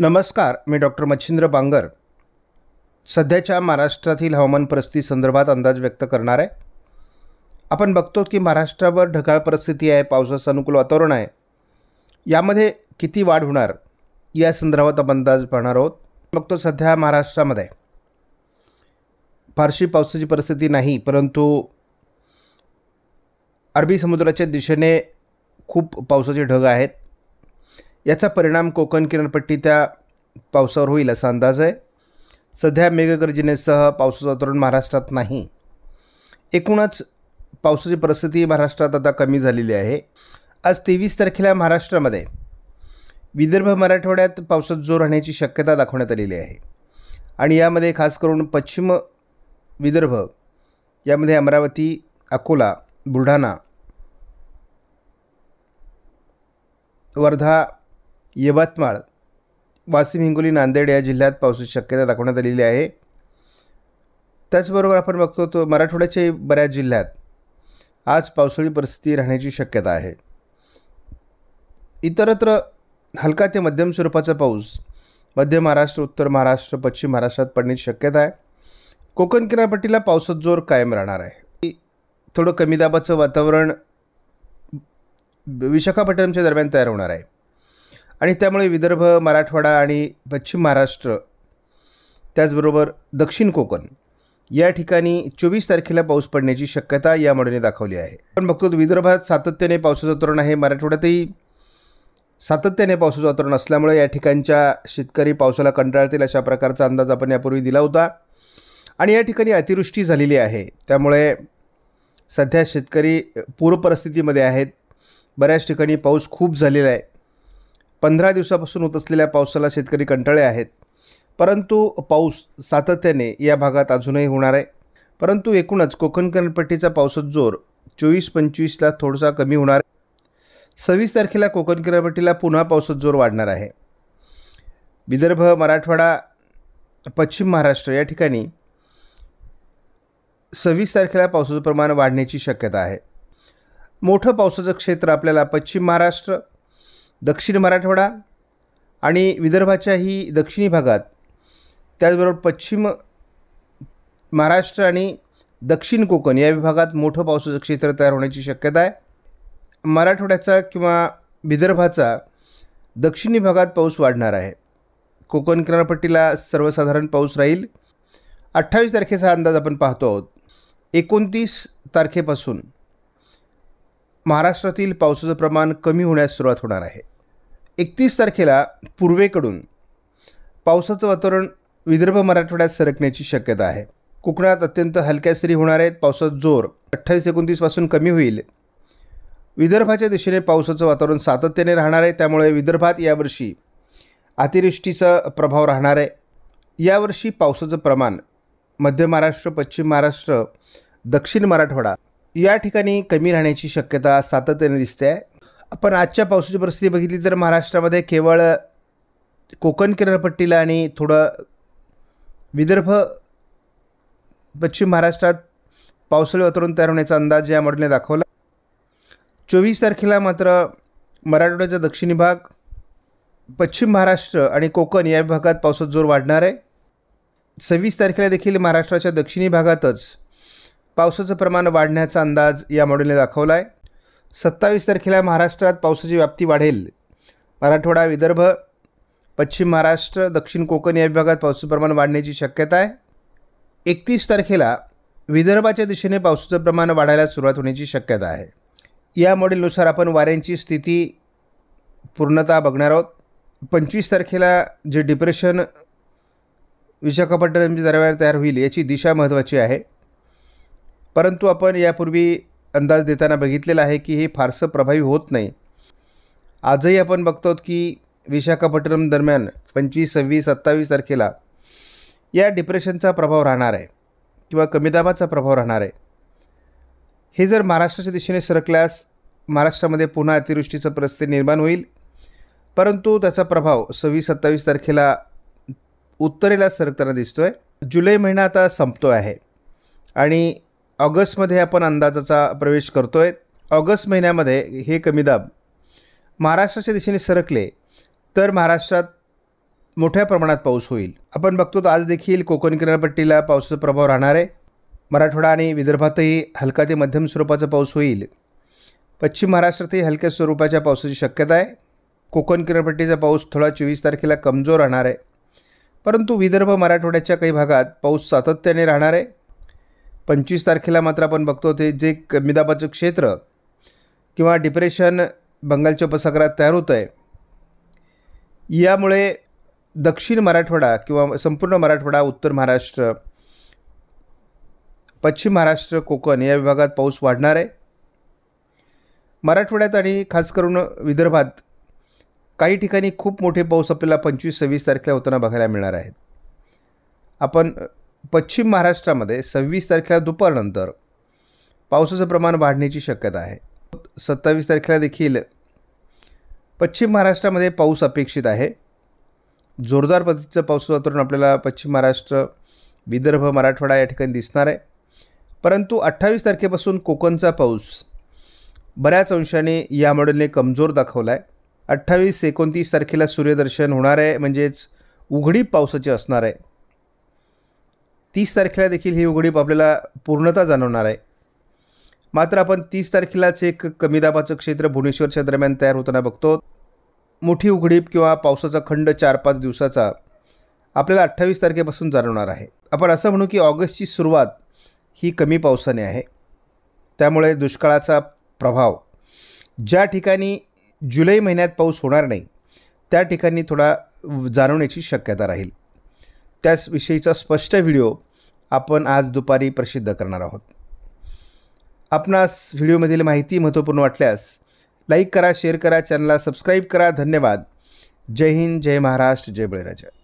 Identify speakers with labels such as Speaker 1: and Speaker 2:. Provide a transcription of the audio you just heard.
Speaker 1: नमस्कार मी डॉक्टर मच्छिंद्र बांगर सध्याच्या महाराष्ट्रातील हवामान परिस्थितीसंदर्भात अंदाज व्यक्त करणार आहे आपण बघतो की महाराष्ट्रावर ढगाळ परिस्थिती आहे पावसाचं अनुकूल वातावरण आहे यामध्ये किती वाढ होणार या संदर्भात आपण अंदाज पाहणार आहोत बघतो सध्या महाराष्ट्रामध्ये फारशी पावसाची परिस्थिती नाही परंतु अरबी समुद्राच्या दिशेने खूप पावसाचे ढग आहेत याचा परिणाम कोकण किनारपट्टी त्या पावसावर होईल असा अंदाज आहे सध्या मेघगर्जनेसह पावसाचं वातावरण महाराष्ट्रात नाही एकूणच पावसाची परिस्थिती महाराष्ट्रात आता कमी झालेली आहे आज तेवीस तारखेला महाराष्ट्रामध्ये विदर्भ मराठवाड्यात पावसात जोर राहण्याची शक्यता दाखवण्यात आलेली आहे आणि यामध्ये खास करून पश्चिम विदर्भ यामध्ये अमरावती अकोला बुलढाणा वर्धा यवतमाळ वाशिम हिंगोली नांदेड या जिल्ह्यात पावसाची शक्यता दाखवण्यात आलेली आहे त्याचबरोबर आपण बघतो तो मराठवाड्याच्या बऱ्याच जिल्ह्यात आज पावसाळी परिस्थिती राहण्याची शक्यता आहे इतरत्र हलका ते मध्यम स्वरूपाचा पाऊस मध्य महाराष्ट्र उत्तर महाराष्ट्र पश्चिम महाराष्ट्रात पडण्याची शक्यता आहे कोकण किनारपट्टीला पावसात जोर कायम राहणार आहे थोडं कमी दाबाचं वातावरण विशाखापट्टणमच्या दरम्यान तयार होणार आहे आणि त्यामुळे विदर्भ मराठवाडा आणि पश्चिम महाराष्ट्र त्याचबरोबर दक्षिण कोकण या ठिकाणी चोवीस तारखेला पाऊस पडण्याची शक्यता या मॉडेलने दाखवली आहे पण बघतो विदर्भात सातत्याने पावसाचं तोरण आहे मराठवाड्यातही सातत्याने पावसाचं वातावरण असल्यामुळे या ठिकाणच्या शेतकरी पावसाला कंटाळतील अशा प्रकारचा अंदाज आपण यापूर्वी दिला होता आणि या ठिकाणी अतिवृष्टी झालेली आहे त्यामुळे सध्या शेतकरी पूरपरिस्थितीमध्ये आहेत बऱ्याच ठिकाणी पाऊस खूप झालेला आहे पंधरा दिवसापासून होत असलेल्या पावसाला शेतकरी कंटाळे आहेत परंतु पाऊस सातत्याने या भागात अजूनही होणार आहे परंतु एकूणच कोकण किनारपट्टीचा पावसाचा जोर चोवीस पंचवीसला थोडासा कमी होणार सव्वीस तारखेला कोकण किनारपट्टीला पुन्हा पावसाचा जोर वाढणार आहे विदर्भ मराठवाडा पश्चिम महाराष्ट्र या ठिकाणी सव्वीस तारखेला पावसाचं प्रमाण वाढण्याची शक्यता आहे मोठं पावसाचं क्षेत्र आपल्याला पश्चिम महाराष्ट्र दक्षिण मराठवाडा आणि विदर्भाच्याही दक्षिणी भागात त्याचबरोबर पश्चिम महाराष्ट्र आणि दक्षिण कोकण या विभागात मोठं पावसाचं क्षेत्र तयार होण्याची शक्यता आहे मराठवाड्याचा किंवा विदर्भाचा दक्षिणी भागात पाऊस वाढणार आहे कोकण किनारपट्टीला सर्वसाधारण पाऊस राहील अठ्ठावीस तारखेचा अंदाज आपण पाहतो आहोत एकोणतीस तारखेपासून महाराष्ट्रातील पावसाचं प्रमाण कमी होण्यास सुरुवात होणार आहे एकतीस तारखेला पूर्वेकडून पावसाचं वातावरण विदर्भ मराठवाड्यात सरकण्याची शक्यता आहे कोकणात अत्यंत हलक्या सरी होणार आहेत पावसात जोर अठ्ठावीस एकोणतीसपासून कमी होईल विदर्भाच्या दिशेने पावसाचं वातावरण सातत्याने राहणार आहे त्यामुळे विदर्भात यावर्षी अतिवृष्टीचा प्रभाव राहणार आहे यावर्षी पावसाचं प्रमाण मध्य महाराष्ट्र पश्चिम महाराष्ट्र दक्षिण मराठवाडा या ठिकाणी कमी राहण्याची शक्यता सातत्याने दिसते आहे आपण आजच्या पावसाची परिस्थिती बघितली तर महाराष्ट्रामध्ये केवळ कोकण किनारपट्टीला आणि थोडं विदर्भ पश्चिम महाराष्ट्रात पावसाळी वातावरण तयार होण्याचा अंदाज या मॉडेलने दाखवला चोवीस तारखेला मात्र मराठवाड्याचा दक्षिणी भाग पश्चिम महाराष्ट्र आणि कोकण या विभागात पावसात जोर वाढणार आहे सव्वीस तारखेला देखील महाराष्ट्राच्या दक्षिणी भागातच पावसाचं प्रमाण वाढण्याचा अंदाज या मॉडेलने दाखवला आहे सत्तावीस तारखेला महाराष्ट्रात पावसाची व्याप्ती वाढेल मराठवाडा विदर्भ पश्चिम महाराष्ट्र दक्षिण कोकण या विभागात पावसाचं प्रमाण वाढण्याची शक्यता आहे एकतीस तारखेला विदर्भाच्या दिशेने पावसाचं प्रमाण वाढायला सुरुवात होण्याची शक्यता आहे या मॉडेलनुसार आपण वाऱ्यांची स्थिती पूर्णतः बघणार आहोत पंचवीस तारखेला जे डिप्रेशन विशाखापट्टणमच्या दरम्यान तयार होईल याची दिशा महत्त्वाची आहे परंतु आपण यापूर्वी अंदाज देताना बघितलेला आहे की हे फारसं प्रभावी होत नाही आजही आपण बघतो की विशाखापट्टणम दरम्यान पंचवीस सव्वीस सत्तावीस तारखेला या डिप्रेशनचा प्रभाव राहणार आहे किंवा कमीदाबाचा प्रभाव राहणार आहे हे जर महाराष्ट्राच्या दिशेने सरकल्यास महाराष्ट्रामध्ये पुन्हा अतिवृष्टीचं परिस्थिती निर्माण होईल परंतु त्याचा प्रभाव सव्वीस सत्तावीस तारखेला उत्तरेला सरकताना दिसतो आहे जुलै महिना आता संपतो आहे आणि ऑगस्टमध्ये आपण अंदाजाचा प्रवेश करतो आहे ऑगस्ट महिन्यामध्ये हे कमी दाब महाराष्ट्राच्या दिशेने सरकले तर महाराष्ट्रात मोठ्या प्रमाणात पाऊस होईल आपण बघतो आज देखील कोकण किनारपट्टीला पावसाचा प्रभाव राहणार आहे मराठवाडा आणि विदर्भातही हलका ते मध्यम स्वरूपाचा पाऊस होईल पश्चिम महाराष्ट्रातही हलक्या स्वरूपाच्या पावसाची शक्यता आहे कोकण किनारपट्टीचा पाऊस थोडा चोवीस तारखेला कमजोर राहणार आहे परंतु विदर्भ मराठवाड्याच्या काही भागात पाऊस सातत्याने राहणार आहे पंचवीस तारखेला मात्र आपण बघतो ते जे कमीदाबाचं क्षेत्र किंवा डिप्रेशन बंगालच्या उपसागरात तयार होत आहे यामुळे दक्षिण मराठवाडा किंवा संपूर्ण मराठवाडा उत्तर महाराष्ट्र पश्चिम महाराष्ट्र कोकण या विभागात पाऊस वाढणार आहे मराठवाड्यात आणि खास करून विदर्भात काही ठिकाणी खूप मोठे पाऊस आपल्याला पंचवीस सव्वीस तारखेला होताना बघायला मिळणार आहेत आपण पश्चिम महाराष्ट्रामध्ये सव्वीस तारखेला दुपारनंतर पावसाचं प्रमाण वाढण्याची शक्यता आहे सत्तावीस तारखेला देखील पश्चिम महाराष्ट्रामध्ये पाऊस अपेक्षित आहे जोरदार पद्धतीचं पाऊस वातावरण आपल्याला पश्चिम महाराष्ट्र विदर्भ मराठवाडा या ठिकाणी दिसणार आहे परंतु अठ्ठावीस तारखेपासून कोकणचा पाऊस बऱ्याच अंशाने या मॉडेलने कमजोर दाखवला आहे अठ्ठावीस एकोणतीस तारखेला सूर्यदर्शन होणार आहे म्हणजेच उघडी पावसाची असणार आहे तीस तारखेला देखील ही उघडीप आपल्याला पूर्णता जाणवणार आहे मात्र आपण तीस तारखेलाच एक कमी दाबाचं क्षेत्र भुवनेश्वरच्या दरम्यान तयार होताना बघतो मोठी उघडीप किंवा पावसाचा खंड चार पाच दिवसाचा आपल्याला अठ्ठावीस तारखेपासून जाणवणार आहे आपण असं म्हणू की ऑगस्टची सुरुवात ही कमी पावसाने आहे त्यामुळे दुष्काळाचा प्रभाव ज्या ठिकाणी जुलै महिन्यात पाऊस होणार नाही त्या ठिकाणी थोडा जाणवण्याची शक्यता राहील त्याचविषयीचा स्पष्ट व्हिडिओ आपण आज दुपारी प्रसिद्ध करणार आहोत आपणास व्हिडिओमधील माहिती महत्त्वपूर्ण वाटल्यास लाईक करा शेअर करा चॅनलला सबस्क्राईब करा धन्यवाद जय हिंद जय महाराष्ट्र जय बळीराजा